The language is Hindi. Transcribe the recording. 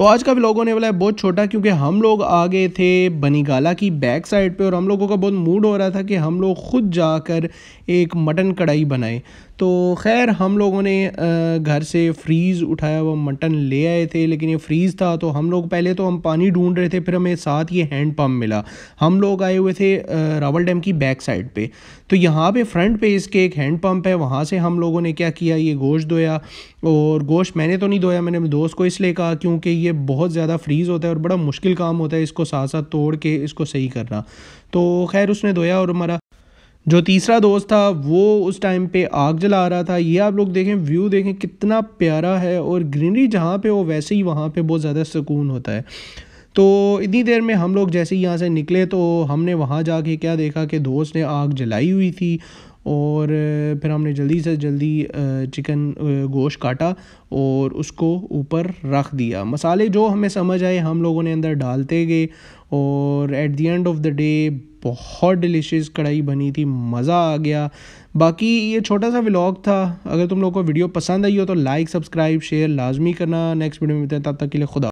तो आज का ब्लॉग होने वाला है बहुत छोटा क्योंकि हम लोग आ गए थे बनीगाला की बैक साइड पे और हम लोगों का बहुत मूड हो रहा था कि हम लोग खुद जाकर एक मटन कढ़ाई बनाए तो खैर हम लोगों ने घर से फ्रीज़ उठाया वो मटन ले आए थे लेकिन ये फ्रीज़ था तो हम लोग पहले तो हम पानी ढूंढ रहे थे फिर हमें साथ ये हैंड पम्प मिला हम लोग आए हुए थे रावल डैम की बैक साइड पर तो यहाँ पर फ्रंट पे इसके एक हैंड पम्प है वहाँ से हम लोगों ने क्या किया ये गोश्त धोया और गोश्त मैंने तो नहीं धोया मैंने दोस्त को इसलिए कहा क्योंकि ये ये बहुत ज़्यादा फ्रीज़ होता है और बड़ा मुश्किल काम होता है इसको साथ साथ तोड़ के इसको सही करना तो खैर उसने धोया और हमारा जो तीसरा दोस्त था वो उस टाइम पे आग जला रहा था ये आप लोग देखें व्यू देखें कितना प्यारा है और ग्रीनरी जहाँ पे हो वैसे ही वहाँ पे बहुत ज़्यादा सुकून होता है तो इतनी देर में हम लोग जैसे ही यहाँ से निकले तो हमने वहाँ जाके क्या देखा कि दोस्त ने आग जलाई हुई थी और फिर हमने जल्दी से जल्दी चिकन गोश्त काटा और उसको ऊपर रख दिया मसाले जो हमें समझ आए हम लोगों ने अंदर डालते गए और at the end of the day बहुत डिलीशियस कढ़ाई बनी थी मज़ा आ गया बाकी ये छोटा सा व्लॉग था अगर तुम लोग को वीडियो पसंद आई हो तो लाइक सब्सक्राइब शेयर लाजमी करना नेक्स्ट वीडियो में मिलते हैं तब तक के लिए खुदा